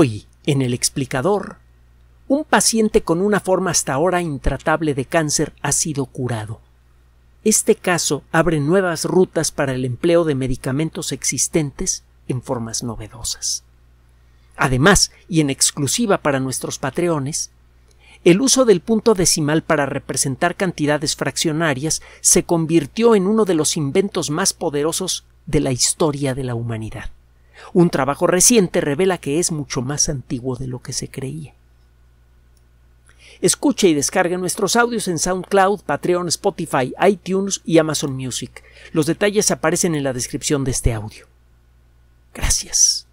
Hoy, en el explicador, un paciente con una forma hasta ahora intratable de cáncer ha sido curado. Este caso abre nuevas rutas para el empleo de medicamentos existentes en formas novedosas. Además, y en exclusiva para nuestros patreones, el uso del punto decimal para representar cantidades fraccionarias se convirtió en uno de los inventos más poderosos de la historia de la humanidad. Un trabajo reciente revela que es mucho más antiguo de lo que se creía. Escuche y descargue nuestros audios en SoundCloud, Patreon, Spotify, iTunes y Amazon Music. Los detalles aparecen en la descripción de este audio. Gracias.